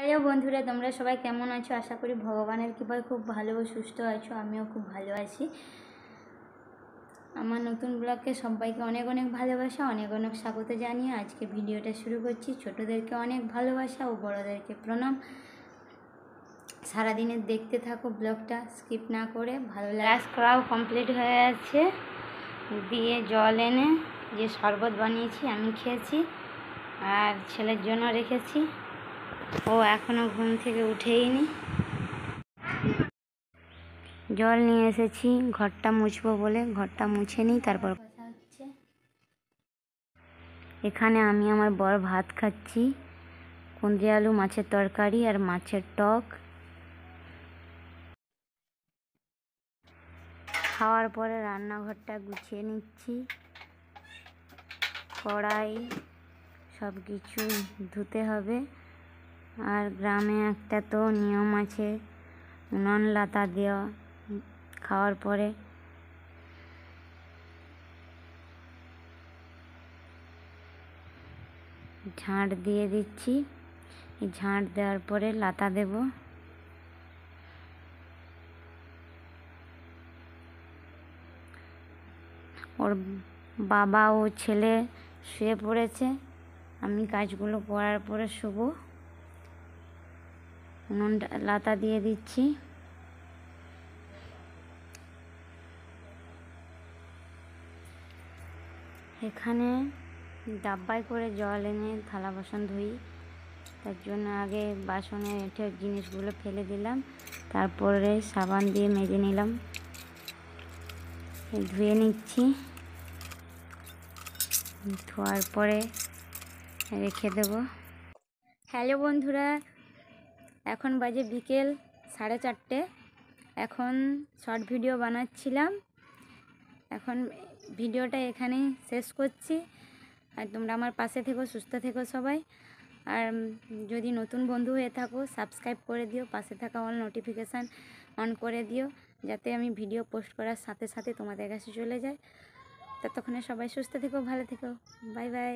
hello বন্ধুরা তোমরা সবাই কেমন আছো আশা করি ভগবানের কৃপায় খুব ভালো ও সুস্থ আছো আমিও খুব ভালো আছি আমার নতুন ব্লগকে সবাইকে অনেক অনেক ভালোবাসা অনেক অনেক স্বাগত জানিয়ে আজকে ভিডিওটা শুরু করছি ছোটদেরকে অনেক ভালোবাসা ও বড়দেরকে প্রণাম সারাদিনের দেখতে থাকো ব্লগটা স্কিপ না করে ভালো লাস করাও কমপ্লিট হয়ে আছে দিয়ে জল এনে যে শরবত বানিয়েছি আমি খেয়েছি আর ছেলের জন্য রেখেছি ও এখনও ঘুম থেকে উঠেইনি জল নিয়ে এসেছি ঘরটা মুছবো বলে ঘরটা মুছে নিই তারপর এখানে আমি আমার বর ভাত খাচ্ছি কুঁদরি আলু মাছের তরকারি আর মাছের টক খাওয়ার পরে রান্নাঘরটা গুছিয়ে নিচ্ছি কড়াই সব কিছু ধুতে হবে আর গ্রামে একটা তো নিয়ম আছে উনুন লাতা দেওয়া খাওয়ার পরে ঝাঁট দিয়ে দিচ্ছি এই ঝাঁট দেওয়ার পরে লাতা দেব ওর বাবা ও ছেলে শুয়ে পড়েছে আমি কাজগুলো করার পরে শুভ নুনটা লাতা দিয়ে দিচ্ছি এখানে ডাব্বায় করে জল এনে থালা বাসন ধুই তার জন্য আগে বাসনে এঁঠে জিনিসগুলো ফেলে দিলাম তারপরে সাবান দিয়ে মেজে নিলাম ধুয়ে নিচ্ছি ধোয়ার পরে রেখে দেব হ্যালো বন্ধুরা এখন বাজে বিকেল সাড়ে চারটে এখন শর্ট ভিডিও বানাচ্ছিলাম এখন ভিডিওটা এখানেই শেষ করছি আর তোমরা আমার পাশে থেকো সুস্থ থেকো সবাই আর যদি নতুন বন্ধু হয়ে থাকো সাবস্ক্রাইব করে দিও পাশে থাকা অল নোটিফিকেশান অন করে দিও যাতে আমি ভিডিও পোস্ট করার সাথে সাথে তোমাদের কাছে চলে যায় ততক্ষণে সবাই সুস্থ থেকো ভালো থেকো বাই বাই